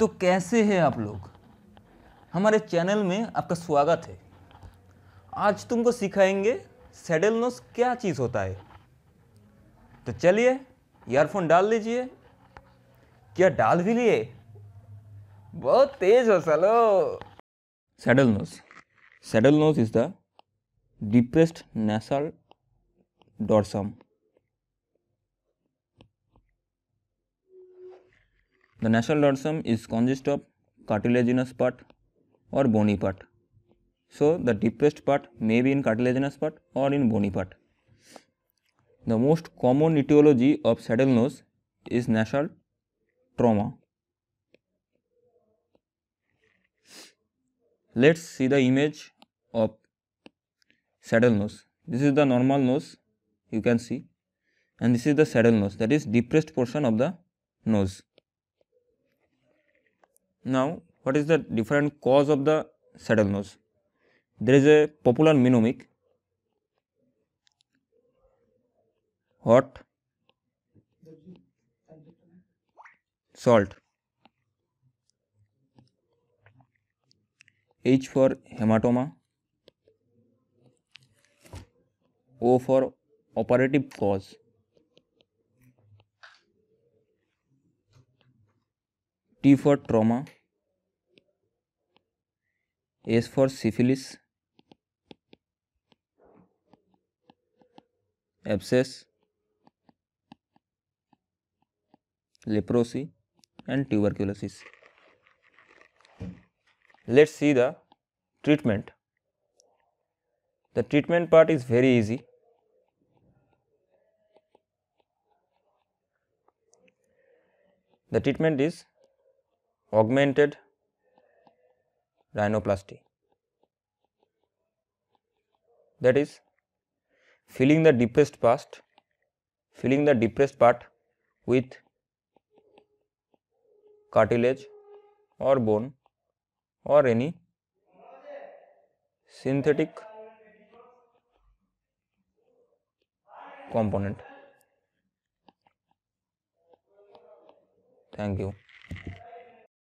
तो कैसे हैं आप लोग हमारे चैनल में आपका स्वागत है आज तुमको सिखाएंगे सेडल नोस क्या चीज़ होता है तो चलिए ईयरफोन डाल लीजिए क्या डाल भी लिए बहुत तेज हो सलो saddle nose saddle nose is the deepest dorsum The nasal dorsum is consists of cartilaginous part or bony part. So, the depressed part may be in cartilaginous part or in bony part. The most common etiology of saddle nose is nasal trauma. Let us see the image of saddle nose. This is the normal nose you can see and this is the saddle nose that is depressed portion of the nose. Now, what is the different cause of the saddle nose? There is a popular mnemonic. Hot salt. H for hematoma. O for operative cause. T for trauma, S for syphilis, abscess, leprosy and tuberculosis. Let's see the treatment. The treatment part is very easy. The treatment is augmented rhinoplasty. That is filling the depressed part, filling the depressed part with cartilage or bone or any synthetic component. Thank you.